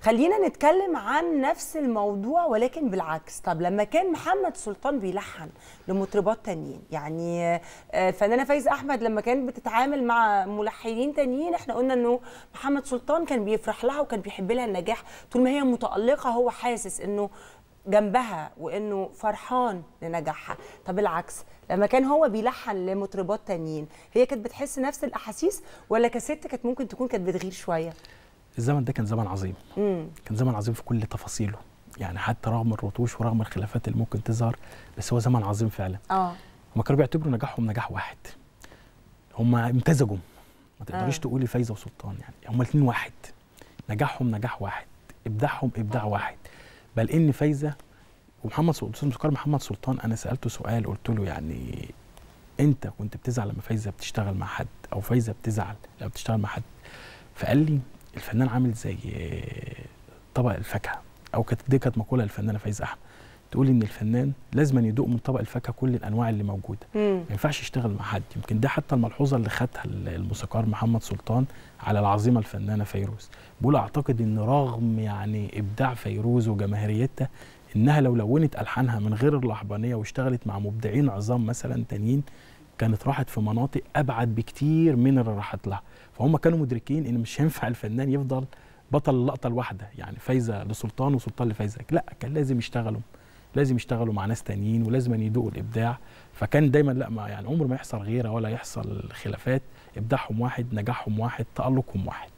خلينا نتكلم عن نفس الموضوع ولكن بالعكس طب لما كان محمد سلطان بيلحن لمطربات تانيين يعني آه، فنانه فايز احمد لما كانت بتتعامل مع ملحنين تانيين احنا قلنا انه محمد سلطان كان بيفرح لها وكان بيحب لها النجاح طول ما هي متالقه هو حاسس انه جنبها وانه فرحان لنجاحها طب العكس لما كان هو بيلحن لمطربات تانيين هي كانت بتحس نفس الاحاسيس ولا كست كانت ممكن تكون كانت بتغير شويه الزمن ده كان زمن عظيم مم. كان زمن عظيم في كل تفاصيله يعني حتى رغم الرطوش ورغم الخلافات اللي ممكن تظهر بس هو زمن عظيم فعلا اه هم كانوا بيعتبروا نجاحهم نجاح واحد هم امتزجوا ما تقدريش آه. تقولي فايزه وسلطان يعني هم الاثنين واحد نجاحهم نجاح واحد ابداعهم ابداع واحد بل ان فايزه ومحمد سلطان مستقر محمد سلطان انا سالته سؤال قلت له يعني انت كنت بتزعل لما فايزه بتشتغل مع حد او فايزه بتزعل لما بتشتغل مع حد فقال لي الفنان عامل زي طبق الفاكهه او كانت دي كانت مقوله للفنانه فايزه احمد تقول ان الفنان لازم أن يدوق من طبق الفاكهه كل الانواع اللي موجوده ما ينفعش يشتغل مع حد يمكن ده حتى الملحوظه اللي خدها الموسيقار محمد سلطان على العظيمه الفنانه فيروز بقول اعتقد ان رغم يعني ابداع فيروز وجماهيريتها انها لو لونت الحانها من غير اللحبانيه واشتغلت مع مبدعين عظام مثلا تانيين كانت راحت في مناطق ابعد بكتير من اللي راحت لها فهم كانوا مدركين ان مش هينفع الفنان يفضل بطل اللقطه الواحده يعني فايزه لسلطان وسلطان لفايزه لا كان لازم يشتغلوا لازم يشتغلوا مع ناس تانيين ولازم يدوقوا الابداع فكان دايما لا ما يعني عمر ما يحصل غيره ولا يحصل خلافات ابداعهم واحد نجاحهم واحد تالقهم واحد